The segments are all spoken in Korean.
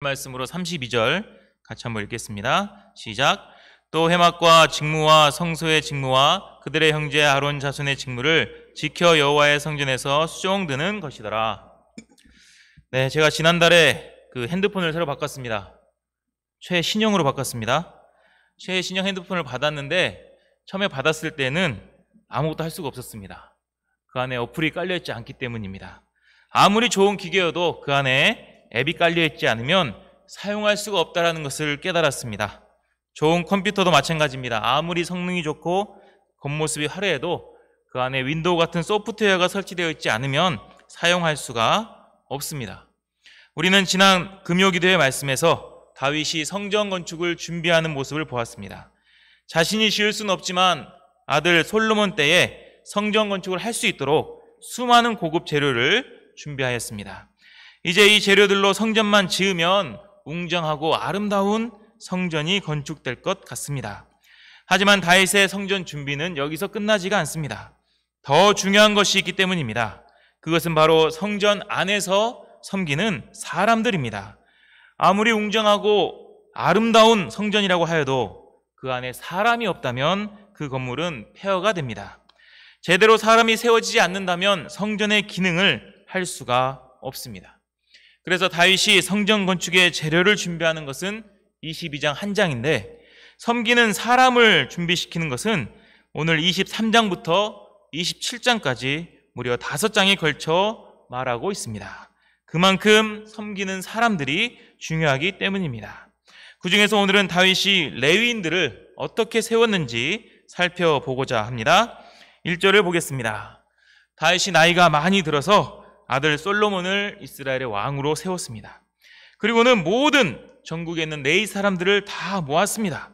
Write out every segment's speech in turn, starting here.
말씀으로 32절 같이 한번 읽겠습니다. 시작. 또 해막과 직무와 성소의 직무와 그들의 형제 아론 자손의 직무를 지켜 여호와의 성전에서 수종드는 것이더라. 네, 제가 지난달에 그 핸드폰을 새로 바꿨습니다. 최신형으로 바꿨습니다. 최신형 핸드폰을 받았는데 처음에 받았을 때는 아무것도 할 수가 없었습니다. 그 안에 어플이 깔려있지 않기 때문입니다. 아무리 좋은 기계여도 그 안에 앱이 깔려 있지 않으면 사용할 수가 없다라는 것을 깨달았습니다. 좋은 컴퓨터도 마찬가지입니다. 아무리 성능이 좋고 겉모습이 화려해도 그 안에 윈도우 같은 소프트웨어가 설치되어 있지 않으면 사용할 수가 없습니다. 우리는 지난 금요기도의 말씀에서 다윗이 성전 건축을 준비하는 모습을 보았습니다. 자신이 지을 수는 없지만 아들 솔로몬 때에 성전 건축을 할 수 있도록 수많은 고급 재료를 준비하였습니다. 이제 이 재료들로 성전만 지으면 웅장하고 아름다운 성전이 건축될 것 같습니다. 하지만 다윗의 성전 준비는 여기서 끝나지가 않습니다. 더 중요한 것이 있기 때문입니다. 그것은 바로 성전 안에서 섬기는 사람들입니다. 아무리 웅장하고 아름다운 성전이라고 하여도 그 안에 사람이 없다면 그 건물은 폐허가 됩니다. 제대로 사람이 세워지지 않는다면 성전의 기능을 할 수가 없습니다. 그래서 다윗이 성전 건축의 재료를 준비하는 것은 22장 한 장인데 섬기는 사람을 준비시키는 것은 오늘 23장부터 27장까지 무려 다섯 장에 걸쳐 말하고 있습니다. 그만큼 섬기는 사람들이 중요하기 때문입니다. 그 중에서 오늘은 다윗이 레위인들을 어떻게 세웠는지 살펴보고자 합니다. 1절을 보겠습니다. 다윗이 나이가 많이 들어서 아들 솔로몬을 이스라엘의 왕으로 세웠습니다. 그리고는 모든 전국에 있는 레이 사람들을 다 모았습니다.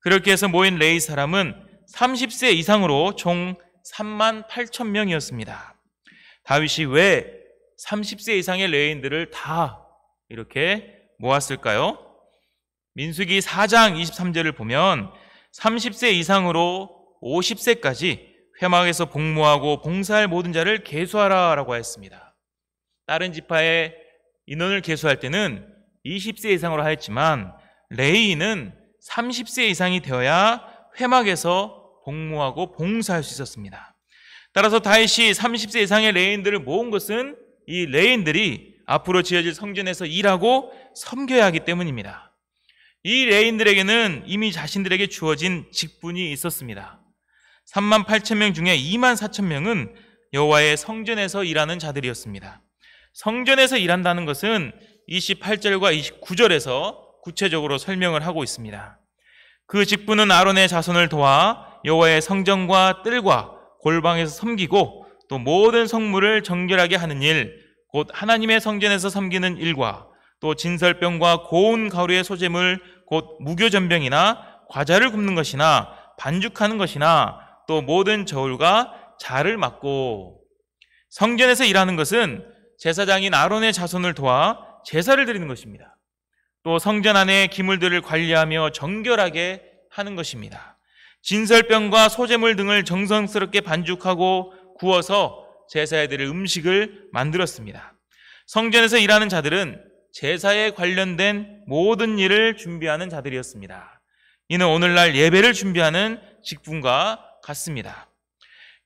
그렇게 해서 모인 레이 사람은 30세 이상으로 총 3만 8천 명이었습니다. 다윗이 왜 30세 이상의 레인들을 다 이렇게 모았을까요? 민수기 4장 23절을 보면 30세 이상으로 50세까지 회막에서 복무하고 봉사할 모든 자를 개수하라 라고 했습니다. 다른 지파의 인원을 계수할 때는 20세 이상으로 하였지만 레이는 30세 이상이 되어야 회막에서 복무하고 봉사할 수 있었습니다. 따라서 다윗이 30세 이상의 레인들을 모은 것은 이 레인들이 앞으로 지어질 성전에서 일하고 섬겨야 하기 때문입니다. 이 레인들에게는 이미 자신들에게 주어진 직분이 있었습니다. 3만 8천 명 중에 2만 4천 명은 여호와의 성전에서 일하는 자들이었습니다. 성전에서 일한다는 것은 28절과 29절에서 구체적으로 설명을 하고 있습니다. 그 직분은 아론의 자손을 도와 여호와의 성전과 뜰과 골방에서 섬기고 또 모든 성물을 정결하게 하는 일, 곧 하나님의 성전에서 섬기는 일과 또 진설병과 고운 가루의 소재물, 곧 무교전병이나 과자를 굽는 것이나 반죽하는 것이나 또 모든 저울과 자를 맡고 성전에서 일하는 것은 제사장인 아론의 자손을 도와 제사를 드리는 것입니다. 또 성전 안에 기물들을 관리하며 정결하게 하는 것입니다. 진설병과 소재물 등을 정성스럽게 반죽하고 구워서 제사에 드릴 음식을 만들었습니다. 성전에서 일하는 자들은 제사에 관련된 모든 일을 준비하는 자들이었습니다. 이는 오늘날 예배를 준비하는 직분과 같습니다.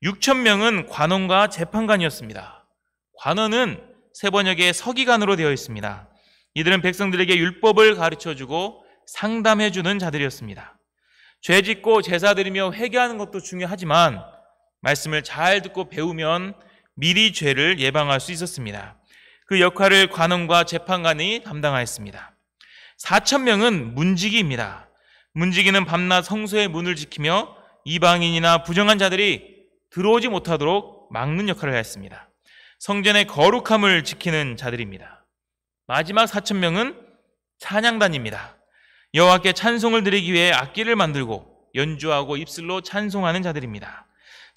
6천 명은 관원과 재판관이었습니다. 관원은 세번역의 서기관으로 되어 있습니다. 이들은 백성들에게 율법을 가르쳐주고 상담해주는 자들이었습니다. 죄 짓고 제사 드리며 회개하는 것도 중요하지만 말씀을 잘 듣고 배우면 미리 죄를 예방할 수 있었습니다. 그 역할을 관원과 재판관이 담당하였습니다. 4천명은 문지기입니다. 문지기는 밤낮 성소의 문을 지키며 이방인이나 부정한 자들이 들어오지 못하도록 막는 역할을 하였습니다 성전의 거룩함을 지키는 자들입니다. 마지막 4천 명은 찬양단입니다. 여호와께 찬송을 드리기 위해 악기를 만들고 연주하고 입술로 찬송하는 자들입니다.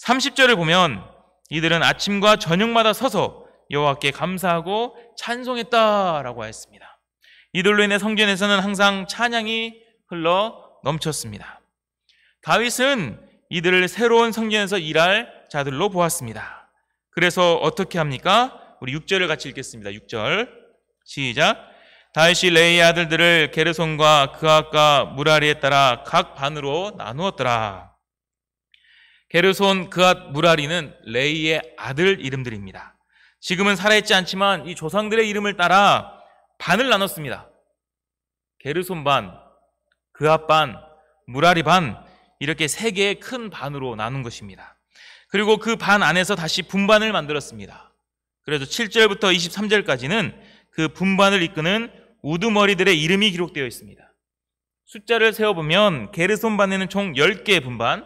30절을 보면 이들은 아침과 저녁마다 서서 여호와께 감사하고 찬송했다라고 하였습니다. 이들로 인해 성전에서는 항상 찬양이 흘러 넘쳤습니다. 다윗은 이들을 새로운 성전에서 일할 자들로 보았습니다. 그래서 어떻게 합니까? 우리 6절을 같이 읽겠습니다. 6절 시작 다윗이 레이 의 아들들을 게르손과 그아과 무라리에 따라 각 반으로 나누었더라. 게르손, 그앗, 무라리는 레이의 아들 이름들입니다. 지금은 살아있지 않지만 이 조상들의 이름을 따라 반을 나눴습니다. 게르손 반, 그앗 반, 무라리 반 이렇게 세 개의 큰 반으로 나눈 것입니다. 그리고 그 반 안에서 다시 분반을 만들었습니다. 그래서 7절부터 23절까지는 그 분반을 이끄는 우두머리들의 이름이 기록되어 있습니다. 숫자를 세어보면 게르손 반에는 총 10개 의 분반,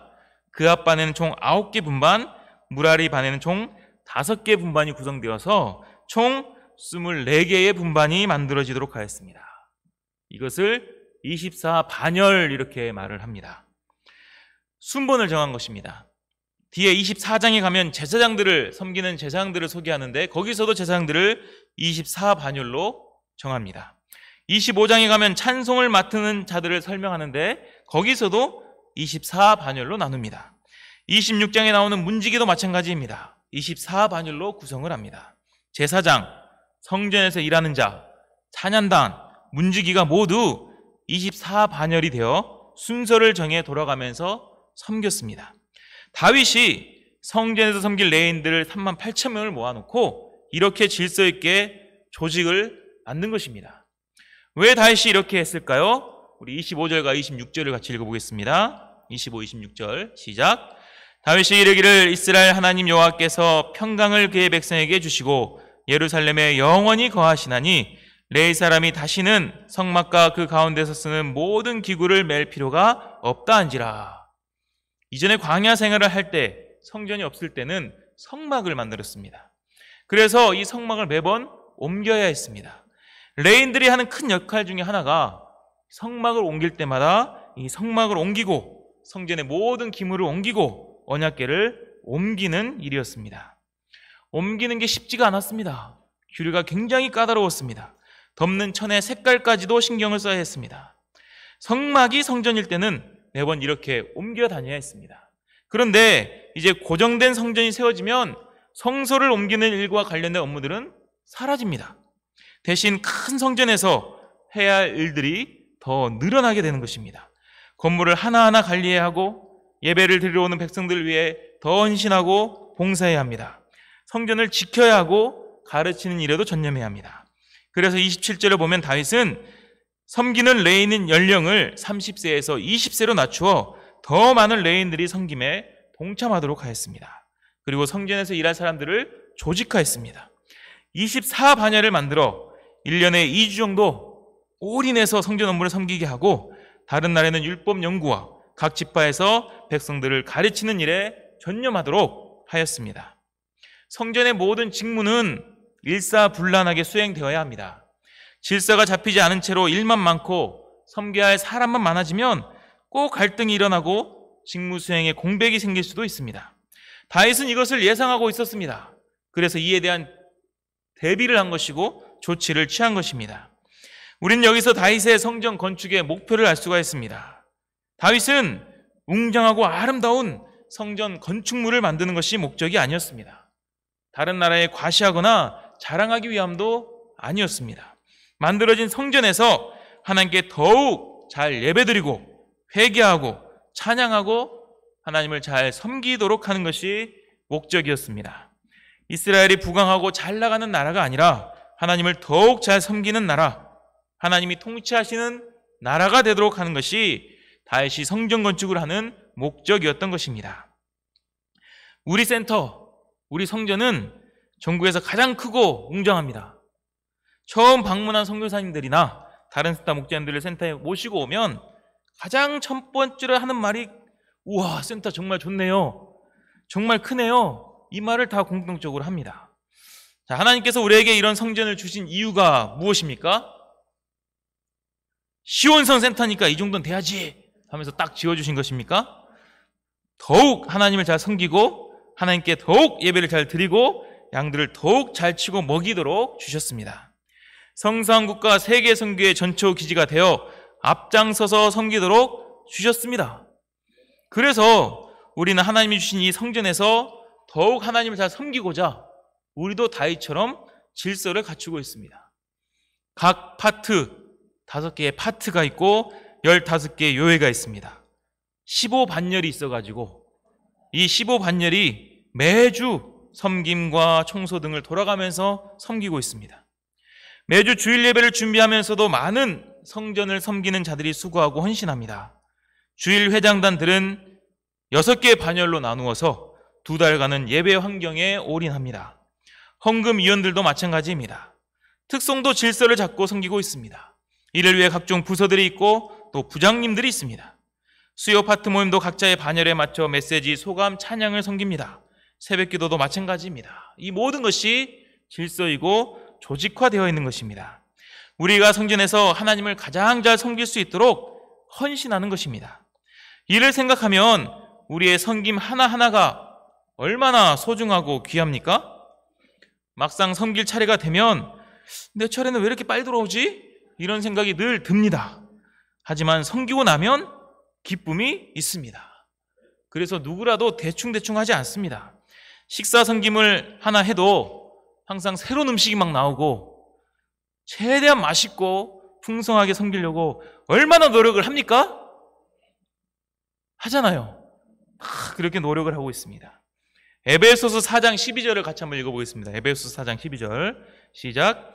그 앞 반에는 총 9개 분반, 무라리 반에는 총 5개 분반이 구성되어서 총 24개의 분반이 만들어지도록 하였습니다. 이것을 24반열 이렇게 말을 합니다. 순번을 정한 것입니다. 뒤에 24장에 가면 제사장들을 섬기는 제사장들을 소개하는데 거기서도 제사장들을 24반열로 정합니다. 25장에 가면 찬송을 맡는 자들을 설명하는데 거기서도 24반열로 나눕니다. 26장에 나오는 문지기도 마찬가지입니다. 24반열로 구성을 합니다. 제사장, 성전에서 일하는 자, 찬양단, 문지기가 모두 24반열이 되어 순서를 정해 돌아가면서 섬겼습니다. 다윗이 성전에서 섬길 레인들을 3만 8천 명을 모아놓고 이렇게 질서 있게 조직을 만든 것입니다. 왜 다윗이 이렇게 했을까요? 우리 25절과 26절을 같이 읽어보겠습니다. 25, 26절 시작. 다윗이 이르기를 이스라엘 하나님 여호와께서 평강을 그의 백성에게 주시고 예루살렘에 영원히 거하시나니 레이 사람이 다시는 성막과 그 가운데서 쓰는 모든 기구를 맬 필요가 없다한지라. 이전에 광야 생활을 할 때 성전이 없을 때는 성막을 만들었습니다. 그래서 이 성막을 매번 옮겨야 했습니다. 레인들이 하는 큰 역할 중에 하나가 성막을 옮길 때마다 이 성막을 옮기고 성전의 모든 기물을 옮기고 언약계를 옮기는 일이었습니다. 옮기는 게 쉽지가 않았습니다. 규례가 굉장히 까다로웠습니다. 덮는 천의 색깔까지도 신경을 써야 했습니다. 성막이 성전일 때는 매번 네 이렇게 옮겨 다녀야 했습니다. 그런데 이제 고정된 성전이 세워지면 성소를 옮기는 일과 관련된 업무들은 사라집니다. 대신 큰 성전에서 해야 할 일들이 더 늘어나게 되는 것입니다. 건물을 하나하나 관리해야 하고 예배를 드리러 오는 백성들을 위해 더 헌신하고 봉사해야 합니다. 성전을 지켜야 하고 가르치는 일에도 전념해야 합니다. 그래서 27절을 보면 다윗은 섬기는 레인인 연령을 30세에서 20세로 낮추어 더 많은 레인들이 섬김에 동참하도록 하였습니다. 그리고 성전에서 일할 사람들을 조직화했습니다. 2 4반열을 만들어 1년에 2주 정도 올인해서 성전 업무를 섬기게 하고 다른 날에는 율법 연구와 각 지파에서 백성들을 가르치는 일에 전념하도록 하였습니다. 성전의 모든 직무는 일사불란하게 수행되어야 합니다. 질서가 잡히지 않은 채로 일만 많고 섬겨야 할 사람만 많아지면 꼭 갈등이 일어나고 직무수행에 공백이 생길 수도 있습니다. 다윗은 이것을 예상하고 있었습니다. 그래서 이에 대한 대비를 한 것이고 조치를 취한 것입니다. 우리는 여기서 다윗의 성전 건축의 목표를 알 수가 있습니다. 다윗은 웅장하고 아름다운 성전 건축물을 만드는 것이 목적이 아니었습니다. 다른 나라에 과시하거나 자랑하기 위함도 아니었습니다. 만들어진 성전에서 하나님께 더욱 잘 예배드리고 회개하고 찬양하고 하나님을 잘 섬기도록 하는 것이 목적이었습니다. 이스라엘이 부강하고 잘 나가는 나라가 아니라 하나님을 더욱 잘 섬기는 나라, 하나님이 통치하시는 나라가 되도록 하는 것이 다시 성전 건축을 하는 목적이었던 것입니다. 우리 센터, 우리 성전은 전국에서 가장 크고 웅장합니다. 처음 방문한 선교사님들이나 다른 스타 목자님들을 센터에 모시고 오면 가장 첫 번째로 하는 말이 우와 센터 정말 좋네요. 정말 크네요. 이 말을 다 공통적으로 합니다. 자, 하나님께서 우리에게 이런 성전을 주신 이유가 무엇입니까? 시온성 센터니까 이 정도는 돼야지 하면서 딱 지어주신 것입니까? 더욱 하나님을 잘 섬기고 하나님께 더욱 예배를 잘 드리고 양들을 더욱 잘 치고 먹이도록 주셨습니다. 성상국가 세계 선교의 전초 기지가 되어 앞장서서 섬기도록 주셨습니다. 그래서 우리는 하나님이 주신 이 성전에서 더욱 하나님을 잘 섬기고자 우리도 다이처럼 질서를 갖추고 있습니다. 각 파트, 다섯 개의 파트가 있고 열다섯 개의 요회가 있습니다. 15반열이 있어가지고 이 15반열이 매주 섬김과 청소 등을 돌아가면서 섬기고 있습니다. 매주 주일 예배를 준비하면서도 많은 성전을 섬기는 자들이 수고하고 헌신합니다. 주일 회장단들은 6개의 반열로 나누어서 두 달간은 예배 환경에 올인합니다. 헌금위원들도 마찬가지입니다. 특성도 질서를 잡고 섬기고 있습니다. 이를 위해 각종 부서들이 있고 또 부장님들이 있습니다. 수요 파트 모임도 각자의 반열에 맞춰 메시지, 소감, 찬양을 섬깁니다. 새벽 기도도 마찬가지입니다. 이 모든 것이 질서이고 조직화되어 있는 것입니다. 우리가 성전에서 하나님을 가장 잘 섬길 수 있도록 헌신하는 것입니다. 이를 생각하면 우리의 섬김 하나하나가 얼마나 소중하고 귀합니까? 막상 섬길 차례가 되면 내 차례는 왜 이렇게 빨리 돌아오지? 이런 생각이 늘 듭니다. 하지만 섬기고 나면 기쁨이 있습니다. 그래서 누구라도 대충대충 하지 않습니다. 식사 섬김을 하나 해도 항상 새로운 음식이 막 나오고 최대한 맛있고 풍성하게 섬기려고 얼마나 노력을 합니까? 하잖아요. 막 그렇게 노력을 하고 있습니다. 에베소서 4장 12절을 같이 한번 읽어보겠습니다. 에베소서 4장 12절 시작.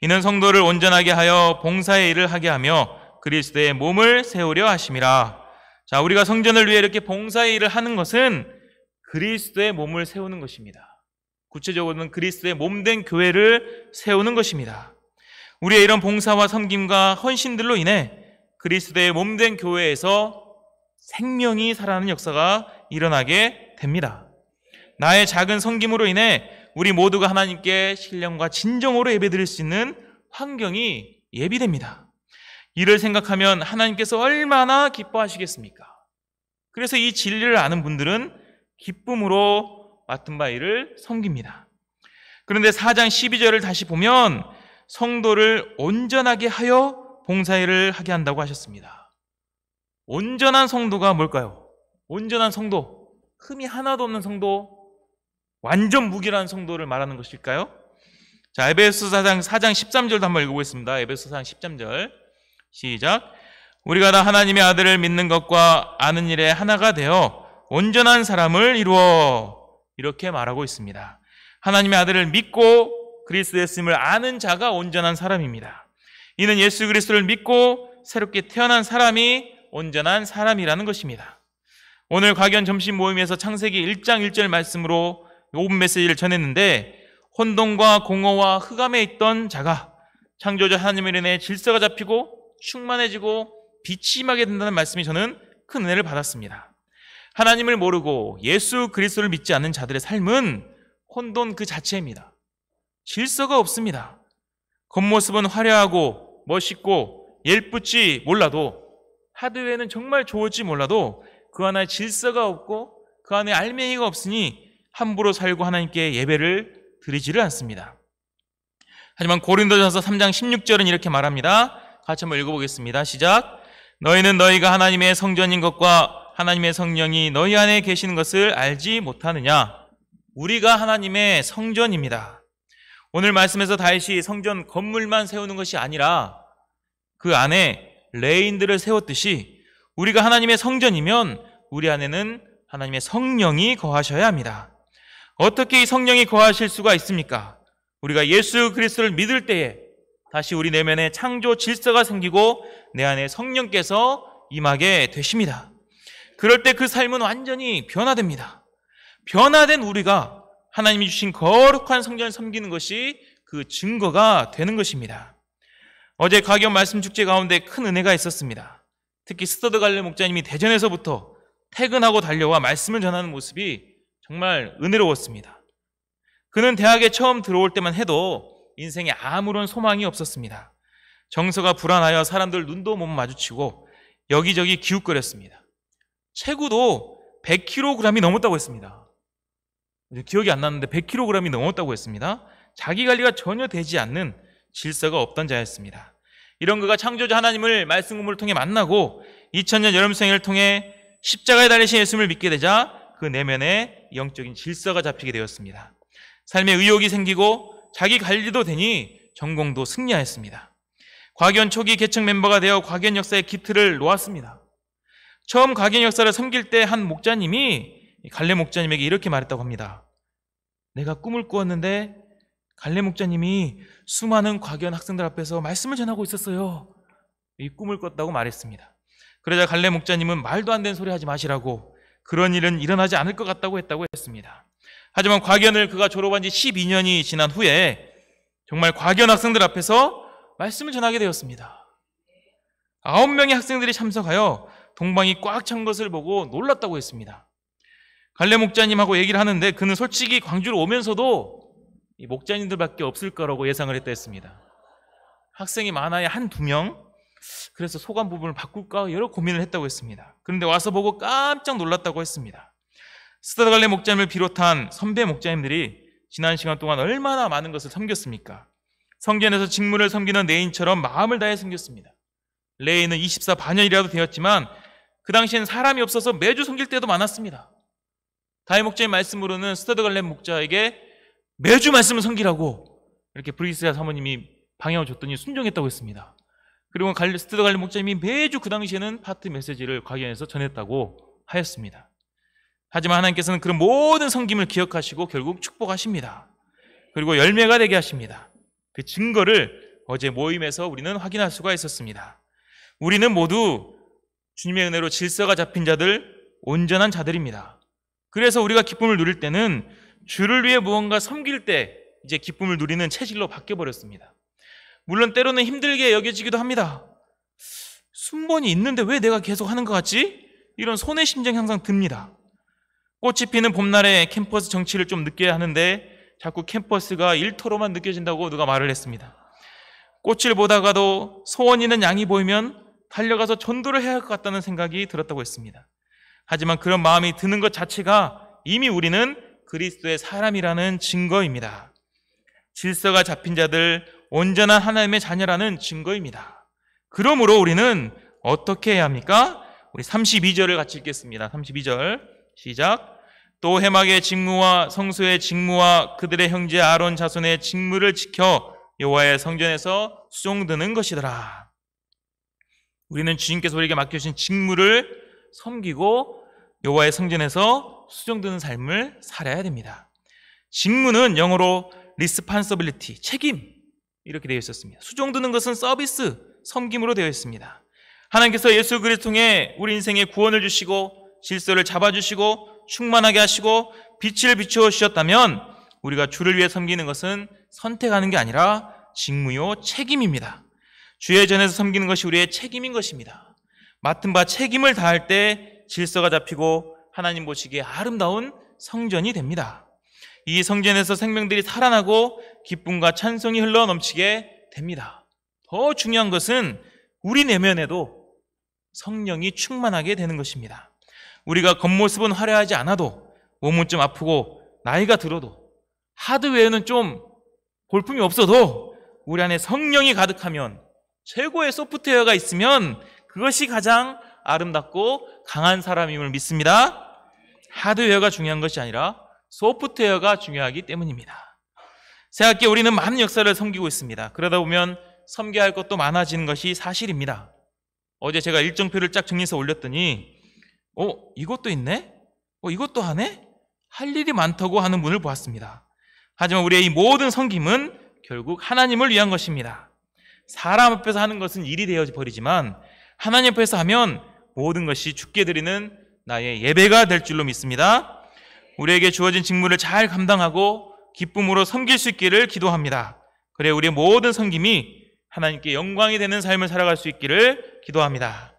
이는 성도를 온전하게 하여 봉사의 일을 하게 하며 그리스도의 몸을 세우려 하심이라. 자, 우리가 성전을 위해 이렇게 봉사의 일을 하는 것은 그리스도의 몸을 세우는 것입니다. 구체적으로는 그리스도의 몸된 교회를 세우는 것입니다. 우리의 이런 봉사와 섬김과 헌신들로 인해 그리스도의 몸된 교회에서 생명이 살아나는 역사가 일어나게 됩니다. 나의 작은 섬김으로 인해 우리 모두가 하나님께 신령과 진정으로 예배드릴 수 있는 환경이 예비됩니다. 이를 생각하면 하나님께서 얼마나 기뻐하시겠습니까? 그래서 이 진리를 아는 분들은 기쁨으로 맡은 바 일을 섬깁니다. 그런데 4장 12절을 다시 보면 성도를 온전하게 하여 봉사일을 하게 한다고 하셨습니다. 온전한 성도가 뭘까요? 온전한 성도, 흠이 하나도 없는 성도, 완전 무기라는 성도를 말하는 것일까요? 자, 에베소 사장 4장 13절도 한번 읽어보겠습니다. 에베소 사장 13절. 시작. 우리가 다 하나님의 아들을 믿는 것과 아는 일에 하나가 되어 온전한 사람을 이루어 이렇게 말하고 있습니다. 하나님의 아들을 믿고 그리스도였음을 아는 자가 온전한 사람입니다. 이는 예수 그리스도를 믿고 새롭게 태어난 사람이 온전한 사람이라는 것입니다. 오늘 과견 점심 모임에서 창세기 1장 1절 말씀으로 5분 메시지를 전했는데 혼돈과 공허와 흑암에 있던 자가 창조자 하나님을 인해 질서가 잡히고 충만해지고 빛이 임하게 된다는 말씀이 저는 큰 은혜를 받았습니다. 하나님을 모르고 예수 그리스도를 믿지 않는 자들의 삶은 혼돈 그 자체입니다. 질서가 없습니다. 겉모습은 화려하고 멋있고 예쁘지 몰라도 하드웨어는 정말 좋을지 몰라도 그 안에 질서가 없고 그 안에 알맹이가 없으니 함부로 살고 하나님께 예배를 드리지를 않습니다. 하지만 고린도전서 3장 16절은 이렇게 말합니다. 같이 한번 읽어보겠습니다. 시작. 너희는 너희가 하나님의 성전인 것과 하나님의 성령이 너희 안에 계시는 것을 알지 못하느냐? 우리가 하나님의 성전입니다. 오늘 말씀에서 다시 성전 건물만 세우는 것이 아니라 그 안에 레인들을 세웠듯이 우리가 하나님의 성전이면 우리 안에는 하나님의 성령이 거하셔야 합니다. 어떻게 이 성령이 거하실 수가 있습니까? 우리가 예수 그리스도를 믿을 때에 다시 우리 내면에 창조 질서가 생기고 내 안에 성령께서 임하게 되십니다. 그럴 때 그 삶은 완전히 변화됩니다. 변화된 우리가 하나님이 주신 거룩한 성전을 섬기는 것이 그 증거가 되는 것입니다. 어제 가격 말씀 축제 가운데 큰 은혜가 있었습니다. 특히 스터드 갈래 목자님이 대전에서부터 퇴근하고 달려와 말씀을 전하는 모습이 정말 은혜로웠습니다. 그는 대학에 처음 들어올 때만 해도 인생에 아무런 소망이 없었습니다. 정서가 불안하여 사람들 눈도 못 마주치고 여기저기 기웃거렸습니다. 체구도 100kg이 넘었다고 했습니다. 기억이 안 나는데 100kg이 넘었다고 했습니다. 자기 관리가 전혀 되지 않는 질서가 없던 자였습니다. 이런 그가 창조주 하나님을 말씀 공부를 통해 만나고 2000년 여름생일을 통해 십자가에 달리신 예수를 믿게 되자 그 내면에 영적인 질서가 잡히게 되었습니다. 삶의 의욕이 생기고 자기 관리도 되니 전공도 승리하였습니다. 과기원 초기 계층 멤버가 되어 과기원 역사의 기틀을 놓았습니다. 처음 가경 역사를 섬길 때 한 목자님이 갈래 목자님에게 이렇게 말했다고 합니다. 내가 꿈을 꾸었는데 갈래 목자님이 수많은 과견 학생들 앞에서 말씀을 전하고 있었어요. 이 꿈을 꿨다고 말했습니다. 그러자 갈래 목자님은 말도 안 되는 소리 하지 마시라고 그런 일은 일어나지 않을 것 같다고 했다고 했습니다. 하지만 과견을 그가 졸업한 지 12년이 지난 후에 정말 과견 학생들 앞에서 말씀을 전하게 되었습니다. 9 명의 학생들이 참석하여 동방이 꽉 찬 것을 보고 놀랐다고 했습니다. 갈래 목자님하고 얘기를 하는데 그는 솔직히 광주로 오면서도 목자님들밖에 없을 거라고 예상을 했다 했습니다. 학생이 많아야 한 두 명. 그래서 소감 부분을 바꿀까 여러 고민을 했다고 했습니다. 그런데 와서 보고 깜짝 놀랐다고 했습니다. 스타드 갈래 목자님을 비롯한 선배 목자님들이 지난 시간 동안 얼마나 많은 것을 섬겼습니까? 성전에서 직무를 섬기는 레인처럼 마음을 다해 섬겼습니다. 레인은 24 반년이라도 되었지만 그 당시엔 사람이 없어서 매주 섬길 때도 많았습니다. 다이 목자의 말씀으로는 스터드 갈렘 목자에게 매주 말씀을 섬기라고 이렇게 브리스야 사모님이 방향을 줬더니 순종했다고 했습니다. 그리고 스터드 갈렘 목자님이 매주 그 당시에는 파트 메시지를 과연해서 전했다고 하였습니다. 하지만 하나님께서는 그런 모든 섬김을 기억하시고 결국 축복하십니다. 그리고 열매가 되게 하십니다. 그 증거를 어제 모임에서 우리는 확인할 수가 있었습니다. 우리는 모두 주님의 은혜로 질서가 잡힌 자들, 온전한 자들입니다. 그래서 우리가 기쁨을 누릴 때는 주를 위해 무언가 섬길 때 이제 기쁨을 누리는 체질로 바뀌어버렸습니다. 물론 때로는 힘들게 여겨지기도 합니다. 순번이 있는데 왜 내가 계속 하는 것 같지? 이런 손해 심정이 항상 듭니다. 꽃이 피는 봄날에 캠퍼스 정치를 좀 느껴야 하는데 자꾸 캠퍼스가 일터로만 느껴진다고 누가 말을 했습니다. 꽃을 보다가도 소원 있는 양이 보이면 달려가서 전도를 해야 할 것 같다는 생각이 들었다고 했습니다. 하지만 그런 마음이 드는 것 자체가 이미 우리는 그리스도의 사람이라는 증거입니다. 질서가 잡힌 자들, 온전한 하나님의 자녀라는 증거입니다. 그러므로 우리는 어떻게 해야 합니까? 우리 32절을 같이 읽겠습니다. 32절 시작. 또 해막의 직무와 성소의 직무와 그들의 형제 아론 자손의 직무를 지켜 여호와의 성전에서 수종드는 것이더라. 우리는 주님께서 우리에게 맡겨주신 직무를 섬기고 여호와의 성전에서 수정되는 삶을 살아야 됩니다. 직무는 영어로 responsibility, 책임 이렇게 되어 있었습니다. 수정되는 것은 서비스, 섬김으로 되어 있습니다. 하나님께서 예수 그리스도 통해 우리 인생의 구원을 주시고 질서를 잡아주시고 충만하게 하시고 빛을 비추어 주셨다면 우리가 주를 위해 섬기는 것은 선택하는 게 아니라 직무요 책임입니다. 주의 전에서 섬기는 것이 우리의 책임인 것입니다. 맡은 바 책임을 다할 때 질서가 잡히고 하나님 보시기에 아름다운 성전이 됩니다. 이 성전에서 생명들이 살아나고 기쁨과 찬송이 흘러 넘치게 됩니다. 더 중요한 것은 우리 내면에도 성령이 충만하게 되는 것입니다. 우리가 겉모습은 화려하지 않아도 몸은 좀 아프고 나이가 들어도 하드웨어는 좀 볼품이 없어도 우리 안에 성령이 가득하면 최고의 소프트웨어가 있으면 그것이 가장 아름답고 강한 사람임을 믿습니다. 하드웨어가 중요한 것이 아니라 소프트웨어가 중요하기 때문입니다. 새학기 우리는 많은 역사를 섬기고 있습니다. 그러다 보면 섬겨야 할 것도 많아지는 것이 사실입니다. 어제 제가 일정표를 쫙 정리해서 올렸더니 어 이것도 있네? 어 이것도 하네? 할 일이 많다고 하는 분을 보았습니다. 하지만 우리의 이 모든 섬김은 결국 하나님을 위한 것입니다. 사람 앞에서 하는 것은 일이 되어 버리지만 하나님 앞에서 하면 모든 것이 죽게 드리는 나의 예배가 될 줄로 믿습니다. 우리에게 주어진 직무를 잘 감당하고 기쁨으로 섬길 수 있기를 기도합니다. 그래 우리의 모든 섬김이 하나님께 영광이 되는 삶을 살아갈 수 있기를 기도합니다.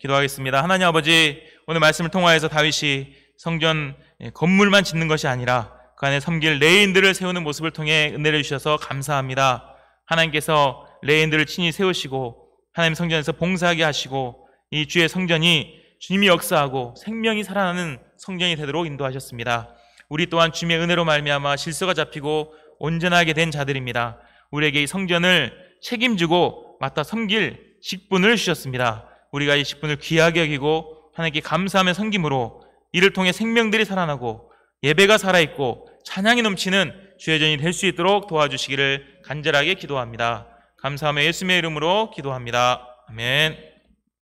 기도하겠습니다. 하나님 아버지 오늘 말씀을 통하여서 다윗이 성전 건물만 짓는 것이 아니라 그 안에 섬길 레인들을 세우는 모습을 통해 은혜를 주셔서 감사합니다. 하나님께서 레인들을 친히 세우시고 하나님 성전에서 봉사하게 하시고 이 주의 성전이 주님이 역사하고 생명이 살아나는 성전이 되도록 인도하셨습니다. 우리 또한 주님의 은혜로 말미암아 실서가 잡히고 온전하게 된 자들입니다. 우리에게 이 성전을 책임지고 맡아 섬길 직분을 주셨습니다. 우리가 이 직분을 귀하게 여기고 하나님께 감사하며 섬김으로 이를 통해 생명들이 살아나고 예배가 살아있고 찬양이 넘치는 주의 전이 될 수 있도록 도와주시기를 간절하게 기도합니다. 감사함의 예수님의 이름으로 기도합니다. 아멘.